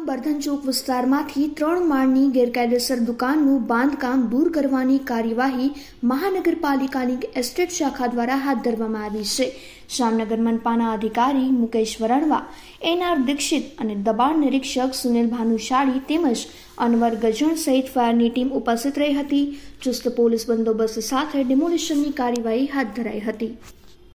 ગામના બર્ધન વિસ્તારમાંથી ત્રણ માળની ગેરકાયદેસર દુકાનનું બાંધકામ દૂર કરવાની કાર્યવાહી મહાનગરપાલિકાની એસ્ટેટ શાખા દ્વારા હાથ ધરવામાં આવી છે શામનગર મનપાના અધિકારી મુકેશ વરણવા એનઆર દીક્ષિત અને દબાણ નિરીક્ષક સુનિલ ભાનુશાળી તેમજ અનવર ગજણ સહિત ફાયરની ટીમ ઉપસ્થિત રહી હતી ચુસ્ત પોલીસ બંદોબસ્ત સાથે ડિમોલિશનની કાર્યવાહી હાથ ધરાઈ હતી